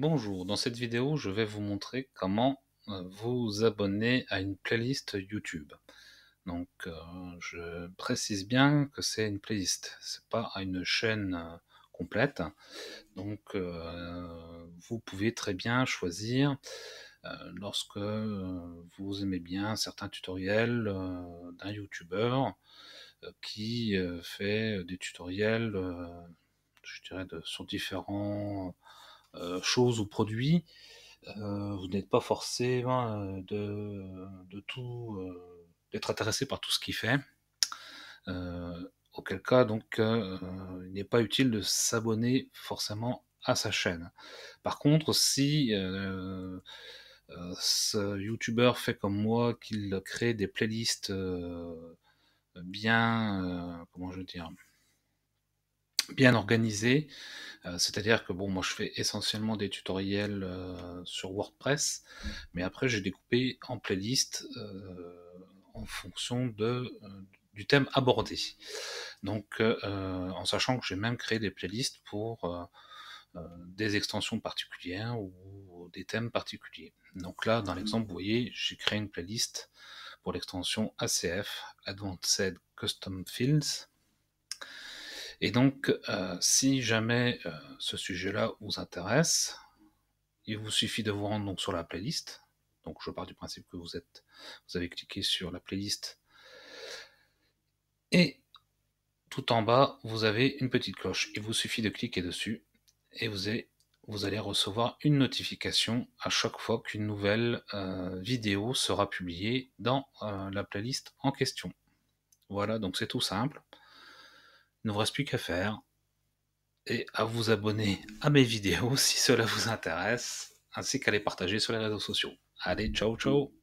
Bonjour, dans cette vidéo je vais vous montrer comment euh, vous abonner à une playlist YouTube. Donc euh, je précise bien que c'est une playlist, c'est pas à une chaîne euh, complète. Donc vous pouvez très bien choisir lorsque vous aimez bien certains tutoriels d'un youtubeur qui fait des tutoriels je dirais sur différents euh, chose ou produits euh, vous n'êtes pas forcé euh, de, tout d'être intéressé par tout ce qu'il fait. auquel cas, donc, il n'est pas utile de s'abonner forcément à sa chaîne. Par contre, si ce youtubeur fait comme moi, qu'il crée des playlists bien, comment je veux dire, bien organisé. Euh, c'est-à-dire que bon, moi je fais essentiellement des tutoriels euh, sur WordPress, mais après j'ai découpé en playlist euh, en fonction de, du thème abordé. Donc en sachant que j'ai même créé des playlists pour des extensions particulières ou des thèmes particuliers. Donc là, dans l'exemple, vous voyez, j'ai créé une playlist pour l'extension ACF, Advanced Custom Fields. Et donc, euh, si jamais euh, ce sujet-là vous intéresse, il vous suffit de vous rendre donc sur la playlist. Donc, je pars du principe que vous êtes, vous avez cliqué sur la playlist. Et tout en bas, vous avez une petite cloche. Il vous suffit de cliquer dessus et vous, allez recevoir une notification à chaque fois qu'une nouvelle euh, vidéo sera publiée dans la playlist en question. Voilà, donc c'est tout simple. Il ne vous reste plus qu'à faire et à vous abonner à mes vidéos si cela vous intéresse, ainsi qu'à les partager sur les réseaux sociaux. Allez, ciao ciao